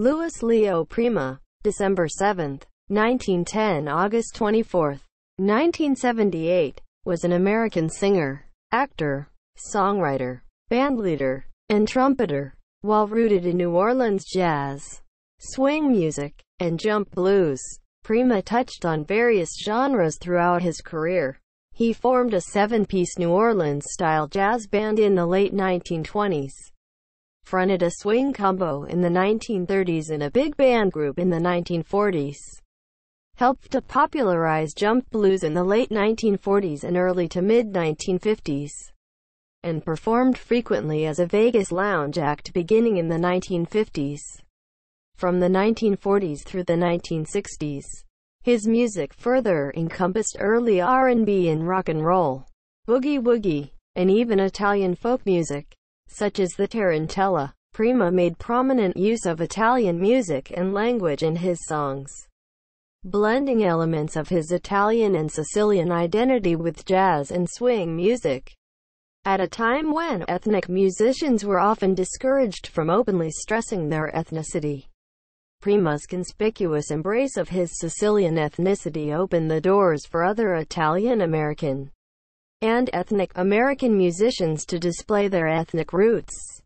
Louis Leo Prima, December 7, 1910 August 24, 1978, was an American singer, actor, songwriter, bandleader, and trumpeter. While rooted in New Orleans jazz, swing music, and jump blues, Prima touched on various genres throughout his career. He formed a seven-piece New Orleans-style jazz band in the late 1920s fronted a swing combo in the 1930s and a big band group in the 1940s. Helped to popularize jump blues in the late 1940s and early to mid-1950s, and performed frequently as a Vegas lounge act beginning in the 1950s. From the 1940s through the 1960s, his music further encompassed early R&B and rock and roll, boogie woogie, and even Italian folk music such as the tarantella. Prima made prominent use of Italian music and language in his songs, blending elements of his Italian and Sicilian identity with jazz and swing music. At a time when ethnic musicians were often discouraged from openly stressing their ethnicity, Prima's conspicuous embrace of his Sicilian ethnicity opened the doors for other Italian-American and ethnic American musicians to display their ethnic roots.